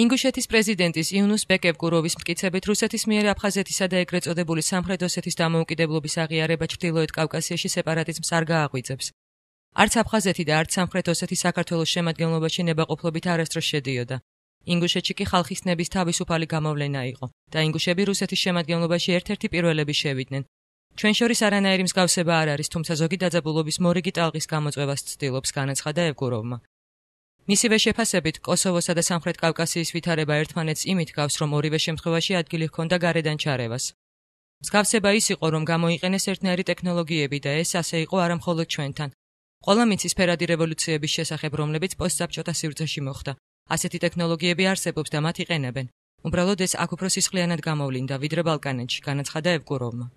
ინგუშეთის პრეზიდენტის იუნუს ბეკევგუროვის მტკიცებით რუსეთის მიერ აფხაზეთისა და ეგრეთ წოდებული სამხრეთ ოსეთის დამოუკიდებლობის აღიარება ჩრდილოეთ კავკასიაში სეპარატიზმს არ გააღვიძებს. არც აფხაზეთი და არც სამხრეთ ოსეთი საქართველოს შემადგენლობაში ნებაყოფლობით არასდროს შედიოდა. ინგუშეთში კი ხალხის ნების თავისუფალი გამოვლენა იყო და ინგუშები რუსეთის შემადგენლობაში ერთ-ერთი პირველები შევიდნენ. ჩვენ შორის არანაირი მსგავსება არ არის, თუმცა ზოგი დაძაბულობის მორიგი ტალღის გამოწვევას ცდილობს განაცხადა ევგუროვმა. მისივე შეფასებით კოსოვოსა და სამხრეთ კავკასიის ვითარება ერთმანეთს იმით გავს, რომ ორივე შემთხვევაში ადგილი ჰქონდა გარედან ჩარევას. მსგავსება ის იყო, რომ გამოიყენეს ერთნაირი ტექნოლოგიები და ეს ასე იყო არამხოლოდ ჩვენთან. ყველა მიცის ფერადი რევოლუციების შესახებ, რომლებიც პოსტსაბჭოთა სივრცეში მოხდა. ასეთი ტექნოლოგიები არსებობს და მათ იყენებენ. უბრალოდ ეს აქ უფრო სისხლიანად გამოვლინდა ვიდრე ბალკანეთში, განაცხადა ევკუროვმა.